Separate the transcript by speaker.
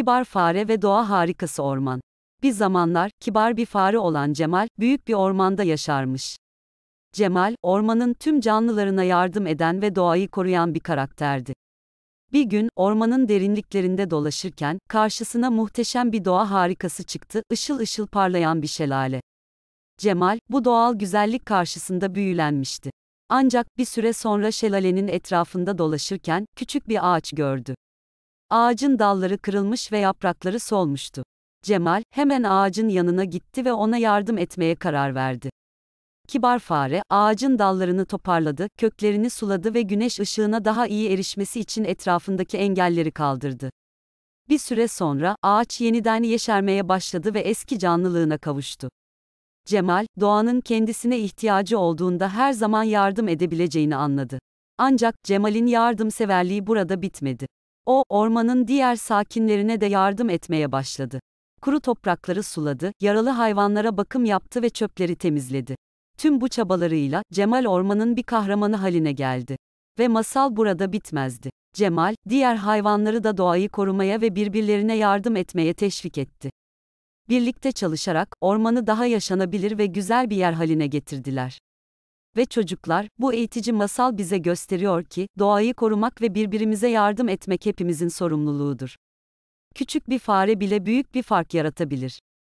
Speaker 1: Kibar fare ve doğa harikası orman. Bir zamanlar, kibar bir fare olan Cemal, büyük bir ormanda yaşarmış. Cemal, ormanın tüm canlılarına yardım eden ve doğayı koruyan bir karakterdi. Bir gün, ormanın derinliklerinde dolaşırken, karşısına muhteşem bir doğa harikası çıktı, ışıl ışıl parlayan bir şelale. Cemal, bu doğal güzellik karşısında büyülenmişti. Ancak bir süre sonra şelalenin etrafında dolaşırken, küçük bir ağaç gördü. Ağacın dalları kırılmış ve yaprakları solmuştu. Cemal hemen ağacın yanına gitti ve ona yardım etmeye karar verdi. Kibar fare ağacın dallarını toparladı, köklerini suladı ve güneş ışığına daha iyi erişmesi için etrafındaki engelleri kaldırdı. Bir süre sonra ağaç yeniden yeşermeye başladı ve eski canlılığına kavuştu. Cemal, doğanın kendisine ihtiyacı olduğunda her zaman yardım edebileceğini anladı. Ancak Cemal'in yardımseverliği burada bitmedi. O, ormanın diğer sakinlerine de yardım etmeye başladı. Kuru toprakları suladı, yaralı hayvanlara bakım yaptı ve çöpleri temizledi. Tüm bu çabalarıyla Cemal ormanın bir kahramanı haline geldi. Ve masal burada bitmezdi. Cemal, diğer hayvanları da doğayı korumaya ve birbirlerine yardım etmeye teşvik etti. Birlikte çalışarak ormanı daha yaşanabilir ve güzel bir yer haline getirdiler. Ve çocuklar, bu eğitici masal bize gösteriyor ki, doğayı korumak ve birbirimize yardım etmek hepimizin sorumluluğudur. Küçük bir fare bile büyük bir fark yaratabilir.